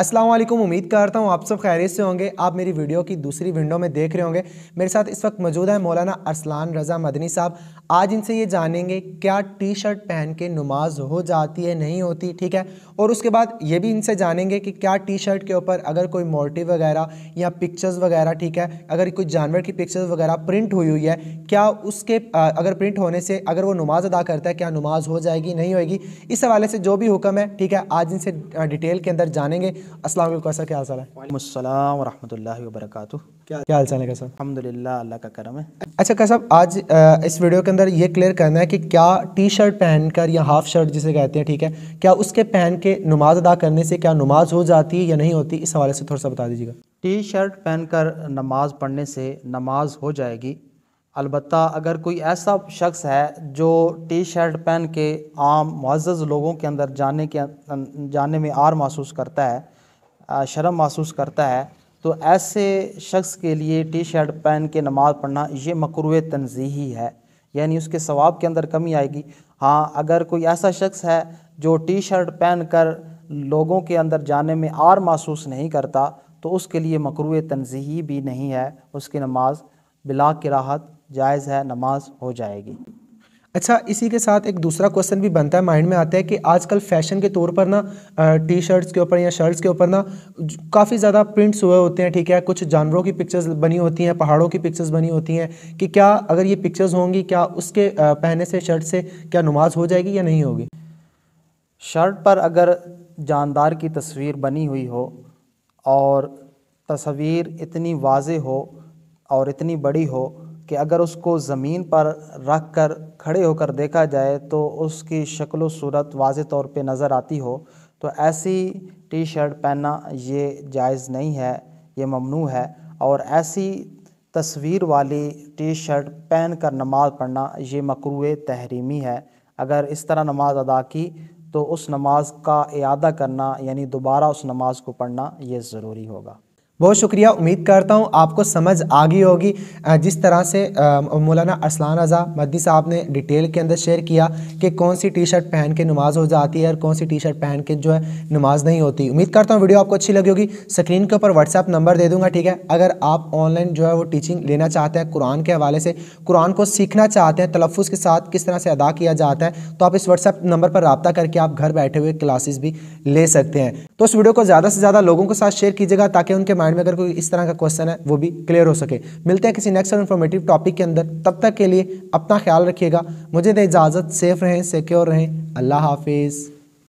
असलम उम्मीद करता हूँ आप सब खैरियत से होंगे आप मेरी वीडियो की दूसरी विंडो में देख रहे होंगे मेरे साथ इस वक्त मौजूद है मौलाना अरसलान रज़ा मदनी साहब आज इनसे ये जानेंगे क्या टी शर्ट पहन के नमाज हो जाती है नहीं होती ठीक है और उसके बाद ये भी इनसे जानेंगे कि क्या टी शर्ट के ऊपर अगर कोई मोटिव वगैरह या पिक्चर्स वगैरह ठीक है अगर कोई जानवर की पिक्चर्स वगैरह प्रिंट हुई हुई है क्या उसके अगर प्रिंट होने से अगर वो नमाज अदा करता है क्या नमाज हो जाएगी नहीं होगी इस हवाले से जो भी हुक्म है ठीक है आज इनसे डिटेल के अंदर जानेंगे अस्सलाम कैसा क्या हाल चाल है वालेकाम वरहमल वरक क्या क्या हाल चाल है कैसा अलहमदिल्ला अल्लाह का करम है अच्छा कैसा आज इस वीडियो के अंदर ये क्लियर करना है कि क्या टी शर्ट पहन कर या हाफ शर्ट जिसे कहते हैं ठीक है क्या उसके पहन के नमाज अदा करने से क्या नमाज हो जाती है या नहीं होती इस हवाले से थोड़ा सा बता दीजिएगा टी शर्ट पहन कर नमाज पढ़ने से नमाज हो जाएगी अलबत् अगर कोई ऐसा शख्स है जो टी शर्ट पहन के आम मुआज़ लोगों के अंदर जाने के अं-, जाने में आर महसूस करता है शर्म महसूस करता है तो ऐसे शख्स के लिए टी शर्ट पहन के नमाज़ पढ़ना ये मकर तनजीही है यानी उसके सवाब के अंदर कमी आएगी हाँ अगर कोई ऐसा शख्स है जो टी शर्ट पहन कर लोगों के अंदर जाने में आर महसूस नहीं करता तो उसके लिए मकर तनजीही भी नहीं है उसकी नमाज बिला के राहत जायज़ है नमाज हो जाएगी अच्छा इसी के साथ एक दूसरा क्वेश्चन भी बनता है माइंड में आता है कि आजकल फैशन के तौर पर ना टी शर्ट्स के ऊपर या शर्ट्स के ऊपर ना काफ़ी ज़्यादा प्रिंट्स हुए होते हैं ठीक है कुछ जानवरों की पिक्चर्स बनी होती हैं पहाड़ों की पिक्चर्स बनी होती हैं कि क्या अगर ये पिक्चर्स होंगी क्या उसके पहने से शर्ट से क्या नमाज हो जाएगी या नहीं होगी शर्ट पर अगर जानदार की तस्वीर बनी हुई हो और तस्वीर इतनी वाज हो और इतनी बड़ी हो कि अगर उसको ज़मीन पर रख कर खड़े होकर देखा जाए तो उसकी शक्ल सूरत वाज तौर पर नज़र आती हो तो ऐसी टी शर्ट पहनना ये जायज़ नहीं है ये ममनू है और ऐसी तस्वीर वाली टी शर्ट पहन कर नमाज़ पढ़ना ये मकरू तहरीमी है अगर इस तरह नमाज अदा की तो उस नमाज का अदा करना यानी दोबारा उस नमाज को पढ़ना ये ज़रूरी होगा बहुत शुक्रिया उम्मीद करता हूँ आपको समझ आ गई होगी जिस तरह से मौलाना असलान रज़ा मद्दी साहब ने डिटेल के अंदर शेयर किया कि कौन सी टी शर्ट पहन के नमाज हो जाती है और कौन सी टी शर्ट पहन के जो है नमाज नहीं होती उम्मीद करता हूँ वीडियो आपको अच्छी लगी होगी स्क्रीन के ऊपर व्हाट्सएप नंबर दे दूंगा ठीक है अगर आप ऑनलाइन जो है वो टीचिंग लेना चाहते हैं कुरान के हवाले से कुरान को सीखना चाहते हैं तलफ़ के साथ किस तरह से अदा किया जाता है तो आप इस व्हाट्सएप नंबर पर रबता करके आप घर बैठे हुए क्लासेज भी ले सकते हैं तो उस वीडियो को ज़्यादा से ज़्यादा लोगों के साथ शेयर कीजिएगा ताकि उनके माइंड में अगर कोई इस तरह का क्वेश्चन है वो भी क्लियर हो सके मिलते हैं किसी नेक्स्ट और इन्फॉर्मेटिव टॉपिक के अंदर तब तक के लिए अपना ख्याल रखिएगा मुझे दे इजाज़त सेफ रहें सिक्योर रहें अल्लाह हाफिज़